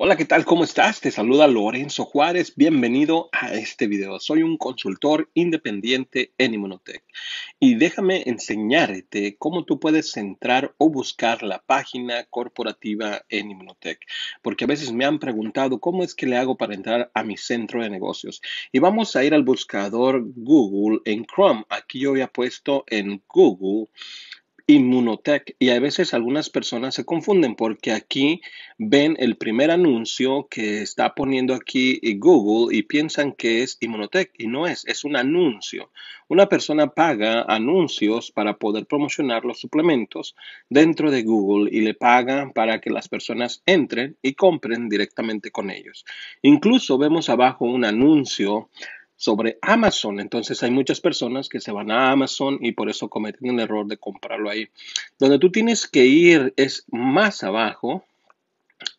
Hola, ¿qué tal? ¿Cómo estás? Te saluda Lorenzo Juárez. Bienvenido a este video. Soy un consultor independiente en Immunotech y déjame enseñarte cómo tú puedes entrar o buscar la página corporativa en Immunotech, porque a veces me han preguntado cómo es que le hago para entrar a mi centro de negocios. Y vamos a ir al buscador Google en Chrome. Aquí yo había puesto en Google Inmunotech y a veces algunas personas se confunden porque aquí ven el primer anuncio que está poniendo aquí eh, Google y piensan que es Inmunotech y no es, es un anuncio. Una persona paga anuncios para poder promocionar los suplementos dentro de Google y le pagan para que las personas entren y compren directamente con ellos. Incluso vemos abajo un anuncio sobre Amazon. Entonces hay muchas personas que se van a Amazon y por eso cometen el error de comprarlo ahí. Donde tú tienes que ir es más abajo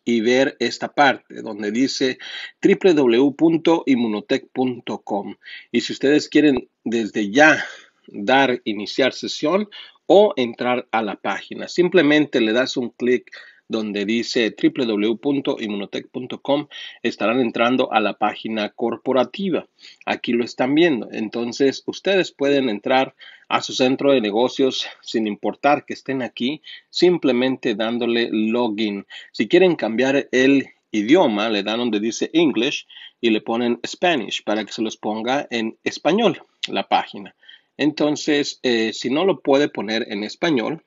y ver esta parte donde dice www.immunotech.com. Y si ustedes quieren desde ya dar iniciar sesión o entrar a la página, simplemente le das un clic donde dice www.imunotec.com estarán entrando a la página corporativa. Aquí lo están viendo. Entonces, ustedes pueden entrar a su centro de negocios sin importar que estén aquí, simplemente dándole login. Si quieren cambiar el idioma, le dan donde dice English y le ponen Spanish para que se los ponga en español la página. Entonces, eh, si no lo puede poner en español,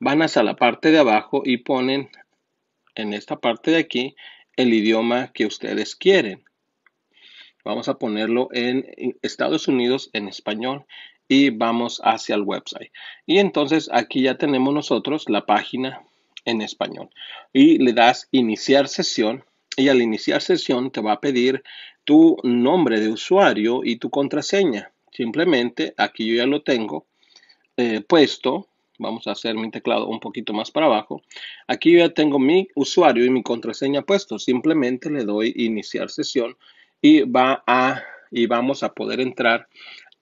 Van hasta la parte de abajo y ponen en esta parte de aquí el idioma que ustedes quieren. Vamos a ponerlo en Estados Unidos en español y vamos hacia el website. Y entonces aquí ya tenemos nosotros la página en español. Y le das iniciar sesión y al iniciar sesión te va a pedir tu nombre de usuario y tu contraseña. Simplemente aquí yo ya lo tengo eh, puesto Vamos a hacer mi teclado un poquito más para abajo. Aquí ya tengo mi usuario y mi contraseña puesto. Simplemente le doy iniciar sesión y, va a, y vamos a poder entrar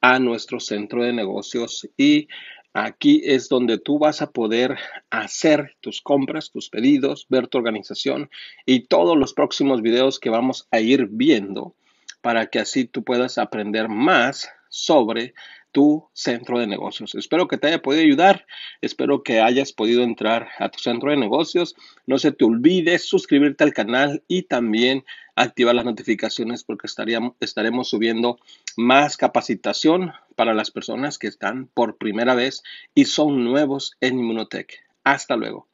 a nuestro centro de negocios y Aquí es donde tú vas a poder hacer tus compras, tus pedidos, ver tu organización y todos los próximos videos que vamos a ir viendo para que así tú puedas aprender más sobre tu centro de negocios. Espero que te haya podido ayudar, espero que hayas podido entrar a tu centro de negocios. No se te olvide suscribirte al canal y también activar las notificaciones porque estaríamos, estaremos subiendo más capacitación para las personas que están por primera vez y son nuevos en Immunotech. Hasta luego.